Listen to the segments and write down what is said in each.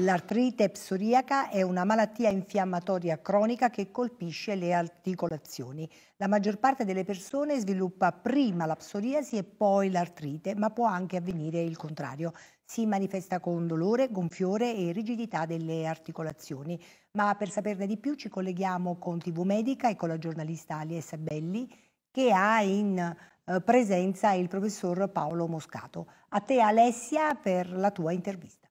L'artrite psoriaca è una malattia infiammatoria cronica che colpisce le articolazioni. La maggior parte delle persone sviluppa prima la psoriasi e poi l'artrite, ma può anche avvenire il contrario. Si manifesta con dolore, gonfiore e rigidità delle articolazioni. Ma per saperne di più ci colleghiamo con TV Medica e con la giornalista Alia Belli che ha in eh, presenza il professor Paolo Moscato. A te Alessia per la tua intervista.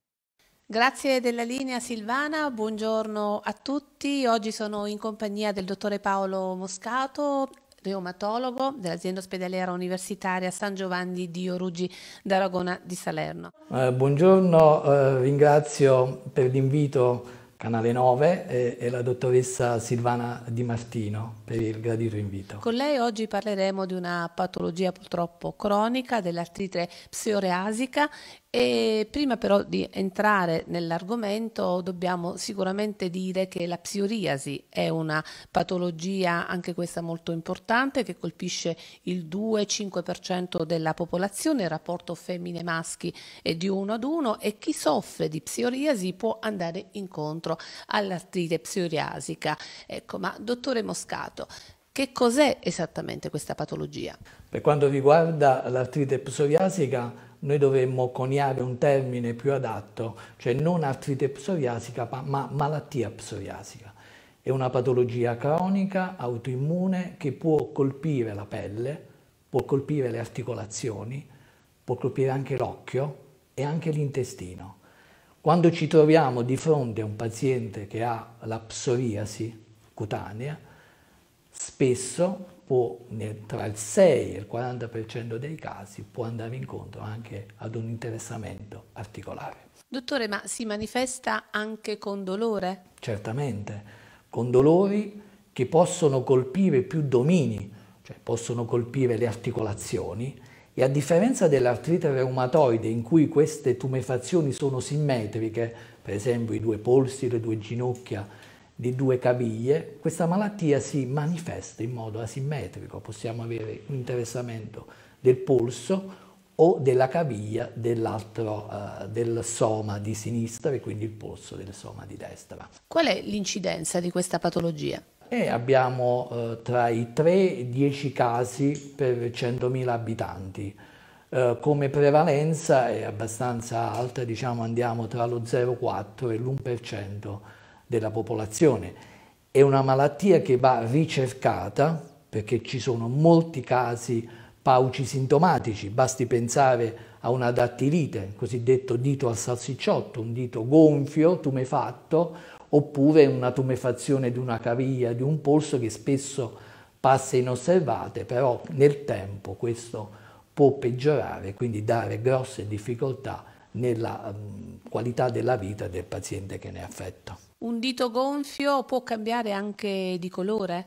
Grazie della linea Silvana, buongiorno a tutti. Oggi sono in compagnia del dottore Paolo Moscato, reumatologo dell'azienda ospedaliera universitaria San Giovanni di Orugi d'Aragona di Salerno. Eh, buongiorno, eh, ringrazio per l'invito Canale 9 e, e, la dottoressa Silvana Di Martino per il gradito invito. Con lei oggi parleremo di una patologia purtroppo cronica dell'artrite psoriasica e prima però di entrare nell'argomento dobbiamo sicuramente dire che la psoriasi è una patologia anche questa molto importante che colpisce il 2-5% della popolazione, il rapporto femmine maschi è di uno ad uno e chi soffre di psoriasi può andare incontro all'artrite psoriasica. Ecco, ma dottore Moscato, che cos'è esattamente questa patologia? Per quanto riguarda l'artrite psoriasica, noi dovremmo coniare un termine più adatto, cioè non artrite psoriasica, ma malattia psoriasica. È una patologia cronica, autoimmune, che può colpire la pelle, può colpire le articolazioni, può colpire anche l'occhio e anche l'intestino. Quando ci troviamo di fronte a un paziente che ha la psoriasi cutanea, spesso può, tra il 6 e il 40% dei casi, può andare incontro anche ad un interessamento articolare. Dottore, ma si manifesta anche con dolore? Certamente, con dolori che possono colpire più domini, cioè possono colpire le articolazioni e a differenza dell'artrite reumatoide in cui queste tumefazioni sono simmetriche, per esempio i due polsi, le due ginocchia, di due caviglie, questa malattia si manifesta in modo asimmetrico, possiamo avere un interessamento del polso o della caviglia dell'altro, uh, del soma di sinistra e quindi il polso del soma di destra. Qual è l'incidenza di questa patologia? E eh, abbiamo uh, tra i 3 e i 10 casi per 100.000 abitanti. Uh, come prevalenza è abbastanza alta, diciamo andiamo tra lo 0,4 e l'1% della popolazione. È una malattia che va ricercata perché ci sono molti casi pauci sintomatici, basti pensare a una dattilite, il cosiddetto dito al salsicciotto, un dito gonfio, tumefatto, oppure una tumefazione di una caviglia, di un polso che spesso passa inosservate, però nel tempo questo può peggiorare, quindi dare grosse difficoltà nella mm, qualità della vita del paziente che ne è affetto. Un dito gonfio può cambiare anche di colore?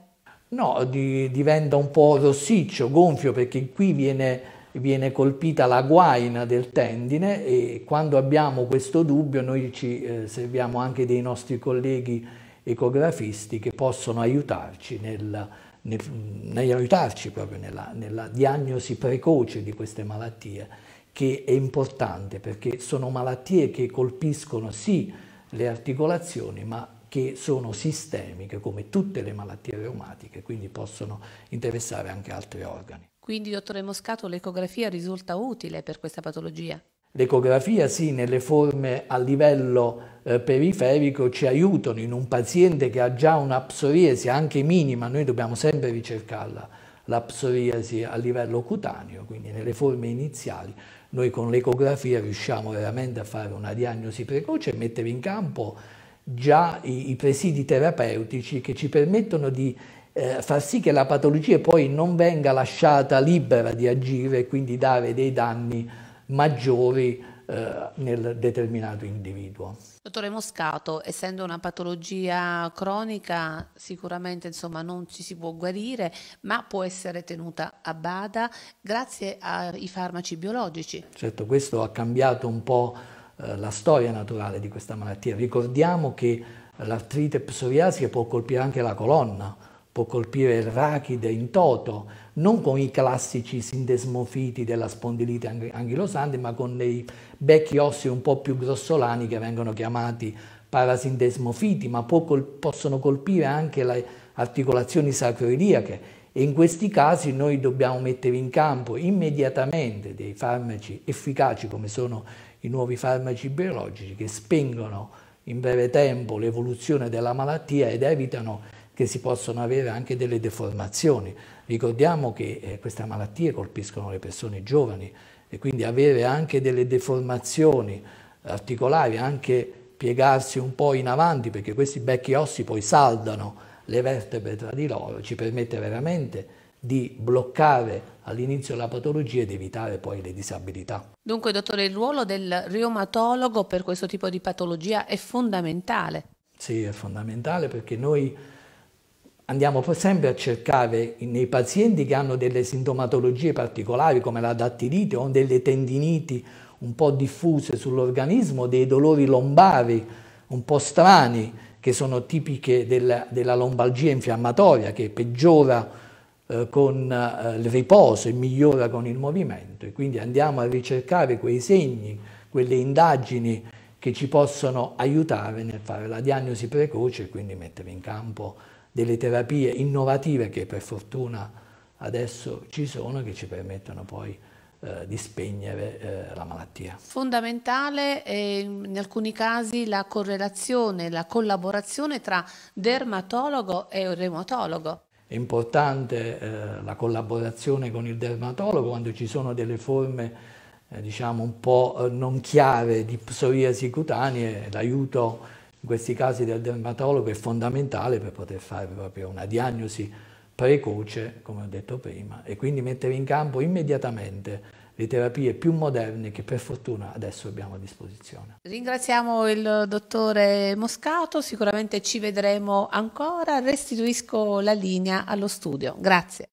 No, di, diventa un po' rossiccio, gonfio, perché qui viene, viene, colpita la guaina del tendine e quando abbiamo questo dubbio noi ci eh, serviamo anche dei nostri colleghi ecografisti che possono aiutarci nel, nel, nel aiutarci proprio nella, nella diagnosi precoce di queste malattie, che è importante perché sono malattie che colpiscono sì le articolazioni, ma che sono sistemiche come tutte le malattie reumatiche, quindi possono interessare anche altri organi. Quindi, dottore Moscato, l'ecografia risulta utile per questa patologia? L'ecografia sì, nelle forme a livello eh, periferico ci aiutano in un paziente che ha già una psoriasi anche minima, noi dobbiamo sempre ricercarla, la psoriasi a livello cutaneo, quindi nelle forme iniziali, noi con l'ecografia riusciamo veramente a fare una diagnosi precoce e mettere in campo già i, i presidi terapeutici che ci permettono di eh, far sì che la patologia poi non venga lasciata libera di agire e quindi dare dei danni maggiori eh, nel determinato individuo. Dottore Moscato, essendo una patologia cronica sicuramente insomma, non ci si può guarire, ma può essere tenuta a bada grazie ai farmaci biologici. Certo, questo ha cambiato un po' eh, la storia naturale di questa malattia. Ricordiamo che l'artrite psoriasica può colpire anche la colonna, può colpire il rachide in toto, non con i classici sindesmofiti della spondilite anghilosante, ma con dei becchi ossi un po' più grossolani che vengono chiamati parasindesmofiti, ma col possono colpire anche le articolazioni sacroiliache e in questi casi noi dobbiamo mettere in campo immediatamente dei farmaci efficaci come sono i nuovi farmaci biologici che spengono in breve tempo l'evoluzione della malattia ed evitano che si possono avere anche delle deformazioni. Ricordiamo che eh, queste malattie colpiscono le persone giovani e quindi avere anche delle deformazioni articolari, anche piegarsi un po' in avanti perché questi vecchi ossi poi saldano le vertebre tra di loro, ci permette veramente di bloccare all'inizio la patologia ed evitare poi le disabilità. Dunque, dottore, il ruolo del reumatologo per questo tipo di patologia è fondamentale. Sì, è fondamentale perché noi andiamo sempre a cercare nei pazienti che hanno delle sintomatologie particolari come la dattilite o delle tendiniti un po' diffuse sull'organismo, dei dolori lombari un po' strani che sono tipiche della, della lombalgia infiammatoria che peggiora eh, con eh, il riposo e migliora con il movimento e quindi andiamo a ricercare quei segni, quelle indagini che ci possono aiutare nel fare la diagnosi precoce e quindi mettere in campo delle terapie innovative che per fortuna adesso ci sono che ci permettono poi eh, di spegnere eh, la malattia. Fondamentale è in alcuni casi la correlazione, la collaborazione tra dermatologo e reumatologo. È importante eh, la collaborazione con il dermatologo quando ci sono delle forme eh, diciamo un po' eh, non chiare di psoriasi cutanee, l'aiuto in questi casi del dermatologo è fondamentale per poter fare proprio una diagnosi precoce, come ho detto prima, e quindi mettere in campo immediatamente le terapie più moderne che per fortuna adesso abbiamo a disposizione. Ringraziamo il dottore Moscato, sicuramente ci vedremo ancora, restituisco la linea allo studio. Grazie.